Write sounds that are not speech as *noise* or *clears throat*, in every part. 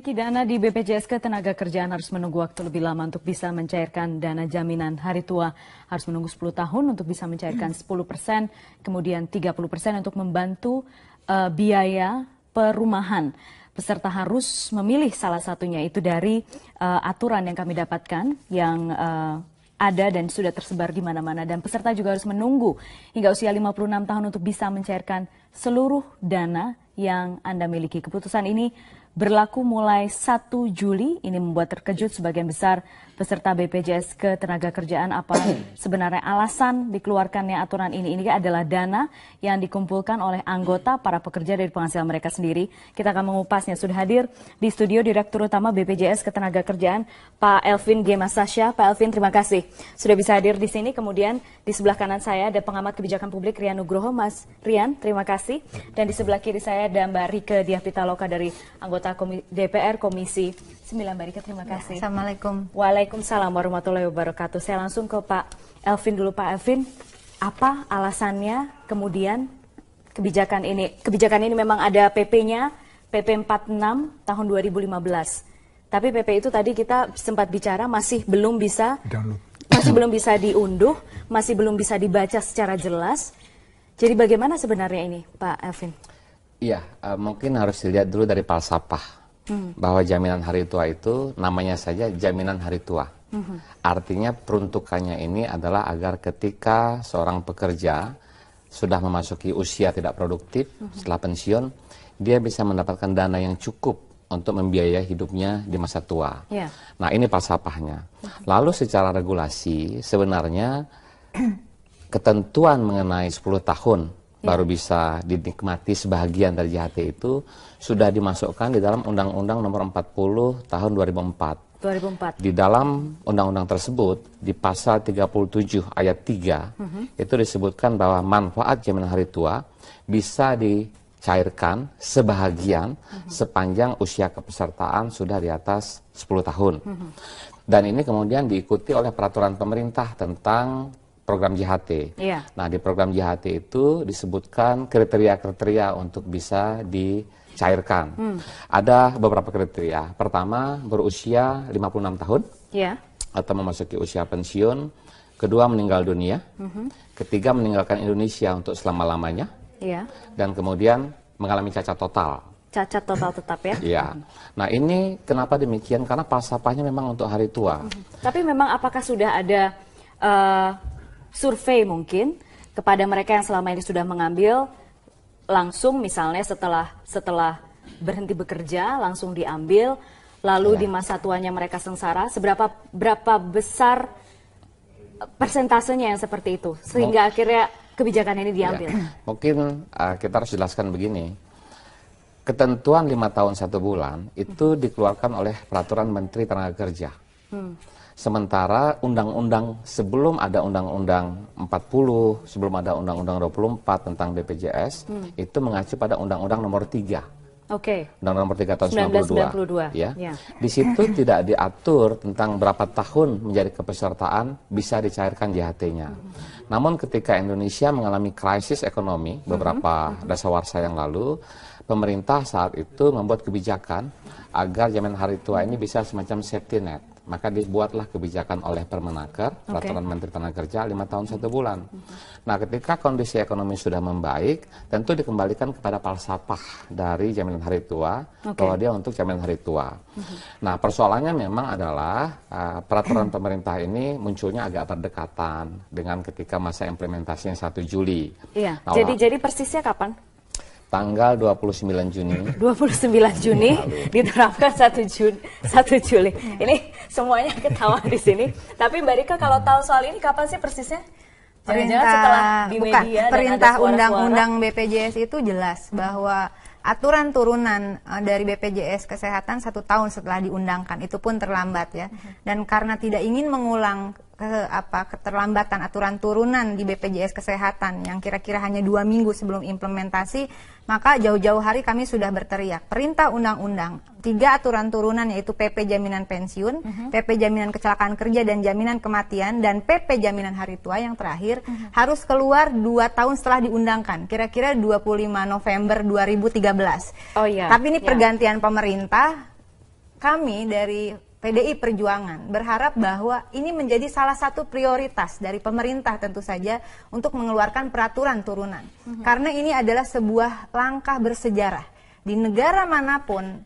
Karena dana di BPJS tenaga Kerjaan harus menunggu waktu lebih lama untuk bisa mencairkan dana jaminan hari tua. Harus menunggu 10 tahun untuk bisa mencairkan 10 persen, kemudian 30 persen untuk membantu uh, biaya perumahan. Peserta harus memilih salah satunya itu dari uh, aturan yang kami dapatkan yang uh, ada dan sudah tersebar di mana-mana dan peserta juga harus menunggu hingga usia 56 tahun untuk bisa mencairkan seluruh dana yang Anda miliki. Keputusan ini berlaku mulai 1 Juli. Ini membuat terkejut sebagian besar peserta BPJS tenaga Kerjaan apa *clears throat* sebenarnya alasan dikeluarkannya aturan ini. Ini adalah dana yang dikumpulkan oleh anggota para pekerja dari penghasilan mereka sendiri. Kita akan mengupasnya. Sudah hadir di studio Direktur Utama BPJS tenaga Kerjaan, Pak Elvin G. Sasya Pak Elvin, terima kasih sudah bisa hadir di sini. Kemudian di sebelah kanan saya ada pengamat kebijakan publik Rian Nugroho. Mas Rian, terima kasih. Dan di sebelah kiri saya ada Mbak Rike Diapitaloka dari anggota DPR Komisi Sembilan Mbak terima ya, kasih. Assalamualaikum. Waalaikumsalam warahmatullahi wabarakatuh. Saya langsung ke Pak Elvin dulu. Pak Elvin, apa alasannya kemudian kebijakan ini? Kebijakan ini memang ada PP-nya, PP 46 tahun 2015. Tapi PP itu tadi kita sempat bicara masih belum bisa download. Masih belum bisa diunduh, masih belum bisa dibaca secara jelas. Jadi bagaimana sebenarnya ini, Pak Elvin? Iya, uh, mungkin harus dilihat dulu dari palsapah hmm. bahwa jaminan hari tua itu namanya saja jaminan hari tua. Hmm. Artinya peruntukannya ini adalah agar ketika seorang pekerja sudah memasuki usia tidak produktif hmm. setelah pensiun, dia bisa mendapatkan dana yang cukup untuk membiayai hidupnya di masa tua. Yeah. Nah ini pasapahnya. Lalu secara regulasi sebenarnya *clears throat* ketentuan mengenai 10 tahun Iya. baru bisa dinikmati sebahagian dari JHT itu sudah dimasukkan di dalam Undang-Undang Nomor 40 Tahun 2004. 2004. Di dalam undang-undang tersebut di pasal 37 ayat 3 uh -huh. itu disebutkan bahwa manfaat jaminan hari tua bisa dicairkan sebahagian uh mhm. -huh. sepanjang usia kepesertaan sudah di atas 10 tahun. Uh mhm. -huh. Dan ini kemudian diikuti oleh peraturan pemerintah tentang program JHT. Yeah. Nah, di program JHT itu disebutkan kriteria-kriteria untuk bisa dicairkan. Hmm. Ada beberapa kriteria. Pertama, berusia 56 tahun. Yeah. Atau memasuki usia pensiun. Kedua, meninggal dunia. Mm -hmm. Ketiga, meninggalkan Indonesia untuk selama-lamanya. Yeah. Dan kemudian mengalami cacat total cacat total tetap ya. Iya. Nah ini kenapa demikian? Karena falsafahnya memang untuk hari tua. Mhm. Tapi memang apakah sudah ada uh, survei mungkin kepada mereka yang selama ini sudah mengambil langsung misalnya setelah setelah berhenti bekerja langsung diambil lalu ya. di masa tuanya mereka sengsara seberapa berapa besar persentasenya yang seperti itu sehingga Mungkin, akhirnya kebijakan ini ya. diambil. Ya. *clears throat* Mungkin uh, kita harus jelaskan begini. Ketentuan lima tahun satu bulan itu hmm. dikeluarkan oleh peraturan Menteri Tenaga Kerja. Hmm. Sementara undang-undang sebelum ada undang-undang 40, sebelum ada undang-undang 24 tentang BPJS, hmm. itu mengacu pada undang-undang nomor 3. Oke. Okay. Undang-undang nomor 3 tahun 1992. 92. Ya. ya. Di situ tidak diatur tentang berapa tahun menjadi kepesertaan bisa dicairkan JHT-nya. Hmm. Namun ketika Indonesia mengalami krisis ekonomi hmm. beberapa hmm. hmm. dasawarsa yang lalu, pemerintah saat itu membuat kebijakan agar jaminan hari tua ini bisa semacam safety net maka dibuatlah kebijakan oleh Permenaker, okay. Peraturan Menteri Tenaga Kerja, lima tahun satu bulan. Nah, ketika kondisi ekonomi sudah membaik, tentu dikembalikan kepada palsapah dari jaminan hari tua, okay. bahwa dia untuk jaminan hari tua. Nah, persoalannya memang adalah uh, peraturan pemerintah ini munculnya agak berdekatan dengan ketika masa implementasinya 1 Juli. Iya, nah, jadi, jadi persisnya kapan? tanggal 29 Juni. 29 Juni iya, diterapkan 1 Juni 1 Juli. Ini semuanya ketawa di sini. Tapi Mbak Rika kalau tahu soal ini kapan sih persisnya? Perintah setelah di bukan, perintah undang-undang BPJS itu jelas bahwa aturan turunan eh, dari BPJS Kesehatan satu tahun setelah diundangkan itu pun terlambat ya. Mhm. Dan karena tidak ingin mengulang eh, apa keterlambatan aturan turunan di BPJS Kesehatan yang kira-kira hanya dua minggu sebelum implementasi, maka jauh-jauh hari kami sudah berteriak perintah undang-undang tiga aturan turunan yaitu PP jaminan pensiun, uh mhm. -huh. PP jaminan kecelakaan kerja dan jaminan kematian dan PP jaminan hari tua yang terakhir uh mhm. -huh. harus keluar dua tahun setelah diundangkan, kira-kira 25 November 2013. Oh iya. Tapi ini yeah. pergantian pemerintah kami dari PDI Perjuangan berharap bahwa ini menjadi salah satu prioritas dari pemerintah tentu saja untuk mengeluarkan peraturan turunan. Mm -hmm. Karena ini adalah sebuah langkah bersejarah. Di negara manapun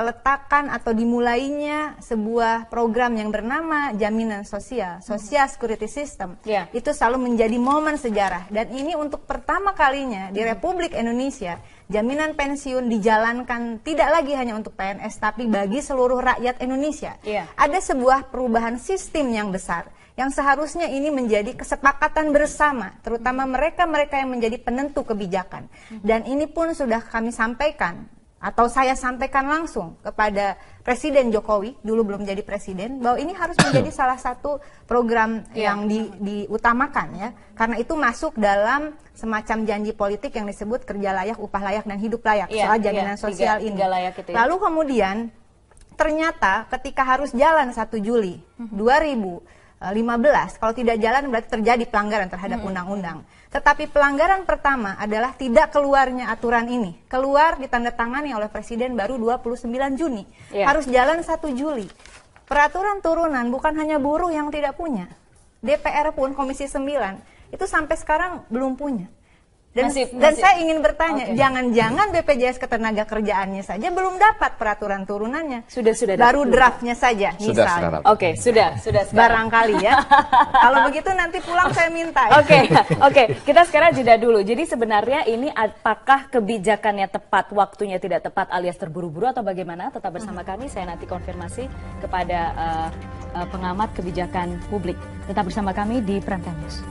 peletakan atau dimulainya sebuah program yang bernama jaminan sosial, hmm. social security system, yeah. itu selalu menjadi momen sejarah. Dan ini untuk pertama kalinya di hmm. Republik Indonesia, jaminan pensiun dijalankan tidak lagi hanya untuk PNS, tapi bagi seluruh rakyat Indonesia. Yeah. Ada sebuah perubahan sistem yang besar yang seharusnya ini menjadi kesepakatan bersama, terutama hmm. mereka-mereka yang menjadi penentu kebijakan. Dan ini pun sudah kami sampaikan atau saya sampaikan langsung kepada Presiden Jokowi dulu belum jadi presiden bahwa ini harus *coughs* menjadi salah satu program iya. yang di, diutamakan ya karena itu masuk dalam semacam janji politik yang disebut kerja layak upah layak dan hidup layak ya, soal jaminan ya, sosial tiga, ini tiga layak itu ya. lalu kemudian ternyata ketika harus jalan 1 Juli hmm. 2000 15. Eh, Kalau tidak jalan berarti terjadi pelanggaran terhadap hmm. undang-undang. Hmm. Tetapi pelanggaran pertama adalah tidak keluarnya aturan ini. Keluar ditandatangani oleh Presiden baru 29 Juni. Yeah. Harus jalan 1 Juli. Peraturan turunan bukan hanya buruh yang tidak punya. DPR pun Komisi 9 itu sampai sekarang belum punya. Dan, dan saya ingin bertanya, jangan-jangan okay. BPJS ketenaga kerjaannya saja belum dapat peraturan turunannya. Sudah sudah. Baru draftnya saja, sudah, misalnya. Oke, okay, sudah sudah. Sekarang. Barangkali ya. *laughs* Kalau begitu nanti pulang saya minta. Oke, ya. oke. Okay, okay. Kita sekarang jeda dulu. Jadi sebenarnya ini apakah kebijakannya tepat, waktunya tidak tepat, alias terburu-buru atau bagaimana? Tetap bersama kami. Saya nanti konfirmasi kepada uh, uh, pengamat kebijakan publik. Tetap bersama kami di Prime News.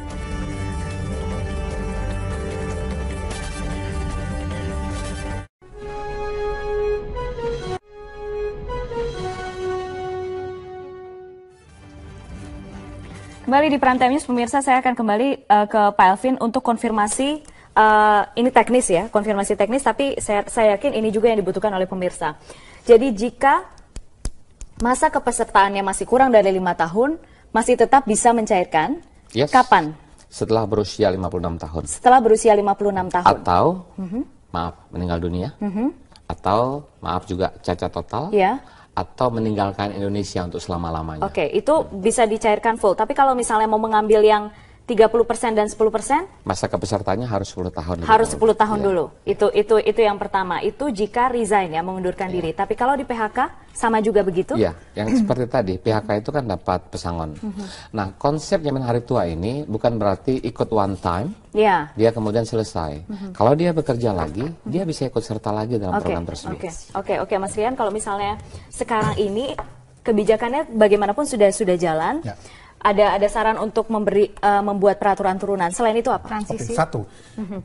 Kembali di Prime News, pemirsa saya akan kembali uh, ke Pak Elvin untuk konfirmasi uh, ini teknis ya, konfirmasi teknis. Tapi saya, saya yakin ini juga yang dibutuhkan oleh pemirsa. Jadi jika masa kepesertaannya masih kurang dari lima tahun, masih tetap bisa mencairkan. Yes. Kapan? Setelah berusia 56 tahun. Setelah berusia 56 tahun. Atau mm -hmm. maaf meninggal dunia. Mm -hmm. Atau maaf juga cacat total. Yeah atau meninggalkan Indonesia untuk selama-lamanya. Oke, okay, itu bisa dicairkan full. Tapi kalau misalnya mau mengambil yang 30% dan 10%? Masa kepesertanya harus 10 tahun. Harus 10 tahun ya. dulu. Itu itu itu yang pertama. Itu jika resign ya mengundurkan ya. diri. Tapi kalau di PHK sama juga begitu? Iya, yang *clears throat* seperti tadi PHK itu kan dapat pesangon. Mhm. nah, konsep zaman hari tua ini bukan berarti ikut one time. Iya. Dia kemudian selesai. Mhm. kalau dia bekerja lagi, dia bisa ikut serta lagi dalam okay. program tersebut. Oke. Okay. Oke, okay, oke okay. Mas Rian kalau misalnya sekarang ini kebijakannya bagaimanapun sudah sudah jalan. Ya ada ada saran untuk memberi uh, membuat peraturan turunan. Selain itu apa? Transisi. okay, satu. Mhm.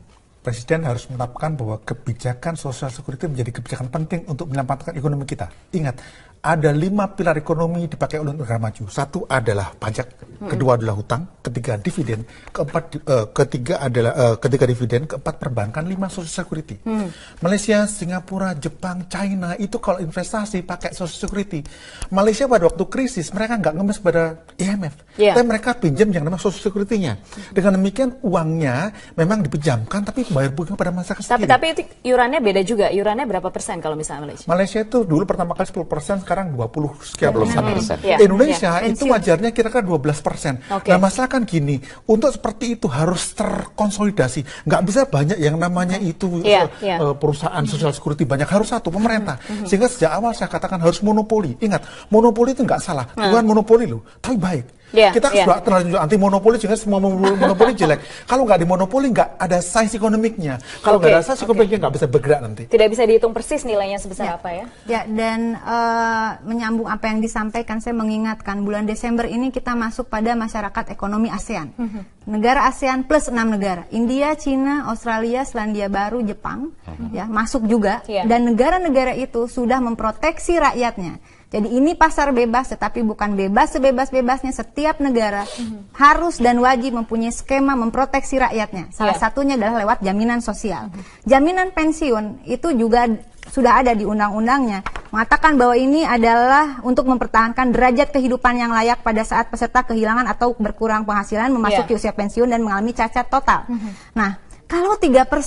Presiden harus menetapkan bahwa kebijakan sosial security menjadi kebijakan penting untuk menyelamatkan ekonomi kita. Ingat, ada lima pilar ekonomi dipakai oleh negara maju. Satu adalah pajak, kedua adalah hutang, ketiga dividen, keempat uh, ketiga adalah uh, ketiga dividen, keempat perbankan, lima social security. Hmm. Malaysia, Singapura, Jepang, China itu kalau investasi pakai social security. Malaysia pada waktu krisis mereka nggak ngemis pada IMF, yeah. tapi mereka pinjam yang namanya social security-nya. Dengan demikian uangnya memang dipinjamkan tapi bayar bunga pada masa kecil. Tapi tapi itu iurannya beda juga. Iurannya berapa persen kalau misalnya Malaysia? Malaysia itu dulu pertama kali 10 persen, sekarang 20 sekian persen. Ya. Indonesia ya. itu wajarnya kira-kira 12 persen. Okay. Nah masalah kan gini, untuk seperti itu harus terkonsolidasi. Nggak bisa banyak yang namanya iya, itu yeah, Uh, yeah. perusahaan sosial mm-hmm. security banyak harus satu pemerintah. Mm -hmm. Sehingga sejak awal saya katakan harus monopoli. Ingat, monopoli itu nggak salah. Tuhan nah. monopoli loh, tapi baik. Yeah, kita yeah. sudah terlanjur anti monopoli sehingga semua monopoli jelek. Kalau nggak di monopoli nggak ada sains ekonomiknya. Kalau nggak okay, ada size ekonomiknya nggak bisa bergerak nanti. Tidak bisa dihitung persis nilainya sebesar yeah. apa ya? Ya dan uh, menyambung apa yang disampaikan saya mengingatkan bulan Desember ini kita masuk pada masyarakat ekonomi ASEAN. Mm -hmm. Negara ASEAN plus enam negara, India, Cina, Australia, Selandia Baru, Jepang, mm -hmm. ya masuk juga. Yeah. Dan negara-negara itu sudah memproteksi rakyatnya jadi ini pasar bebas tetapi bukan bebas sebebas-bebasnya setiap negara mm-hmm. harus dan wajib mempunyai skema memproteksi rakyatnya. Salah yeah. satunya adalah lewat jaminan sosial. Mm-hmm. Jaminan pensiun itu juga sudah ada di undang-undangnya mengatakan bahwa ini adalah untuk mempertahankan derajat kehidupan yang layak pada saat peserta kehilangan atau berkurang penghasilan memasuki yeah. usia pensiun dan mengalami cacat total. Mm-hmm. Nah, kalau 3% apa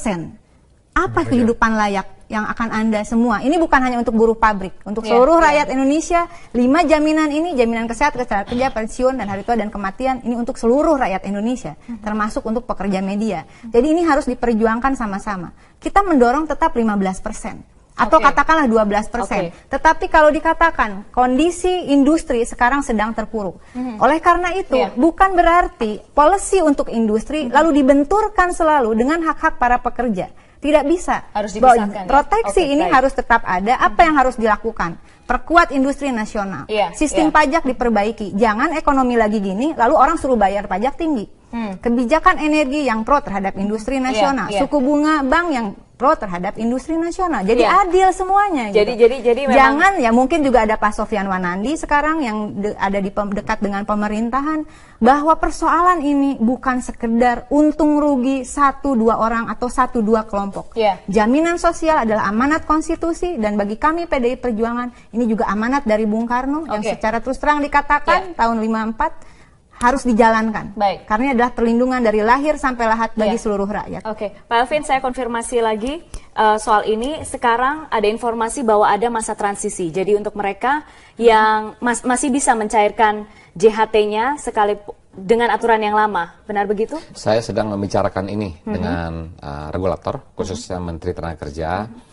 iya. kehidupan layak? yang akan Anda semua. Ini bukan hanya untuk buruh pabrik, untuk yeah, seluruh yeah. rakyat Indonesia, lima jaminan ini, jaminan kesehatan, kesehatan kerja, pensiun, dan hari tua dan kematian, ini untuk seluruh rakyat Indonesia, hmm. termasuk untuk pekerja media. Jadi ini harus diperjuangkan sama-sama. Kita mendorong tetap 15 persen atau okay. katakanlah 12 persen. Okay. Tetapi kalau dikatakan kondisi industri sekarang sedang terpuruk, mm -hmm. oleh karena itu yeah. bukan berarti polisi untuk industri mm -hmm. lalu dibenturkan selalu dengan hak-hak para pekerja. Tidak bisa. Harus dipisahkan. Bahwa ya? proteksi ya? okay, ini baik. harus tetap ada. Apa mm -hmm. yang harus dilakukan? Perkuat industri nasional. Yeah, Sistem yeah. pajak diperbaiki. Jangan ekonomi lagi gini, lalu orang suruh bayar pajak tinggi. Hmm. Kebijakan energi yang pro terhadap hmm. industri iya, nasional, yeah, yeah. suku bunga bank yang pro terhadap industri nasional. Jadi yeah. adil semuanya. Jadi gitu. jadi jadi memang... jangan ya mungkin juga ada Pak Sofian Wanandi sekarang yang de ada di dekat dengan pemerintahan bahwa persoalan ini bukan sekedar untung rugi satu dua orang atau satu dua kelompok. Yeah. Jaminan sosial adalah amanat konstitusi dan bagi kami PDI Perjuangan ini juga amanat dari Bung Karno okay. yang secara terus terang dikatakan yeah. tahun 54 harus dijalankan. Baik. Karena ini adalah perlindungan dari lahir sampai lahat bagi yeah. seluruh rakyat. Oke, okay. Pak Alvin, saya konfirmasi lagi uh, soal ini. Sekarang ada informasi bahwa ada masa transisi. Jadi untuk mereka yang mas masih bisa mencairkan JHT-nya sekali dengan aturan yang lama, benar begitu? Saya sedang membicarakan ini mm -hmm. dengan uh, regulator, khususnya mm -hmm. Menteri Tenaga Kerja. Mm -hmm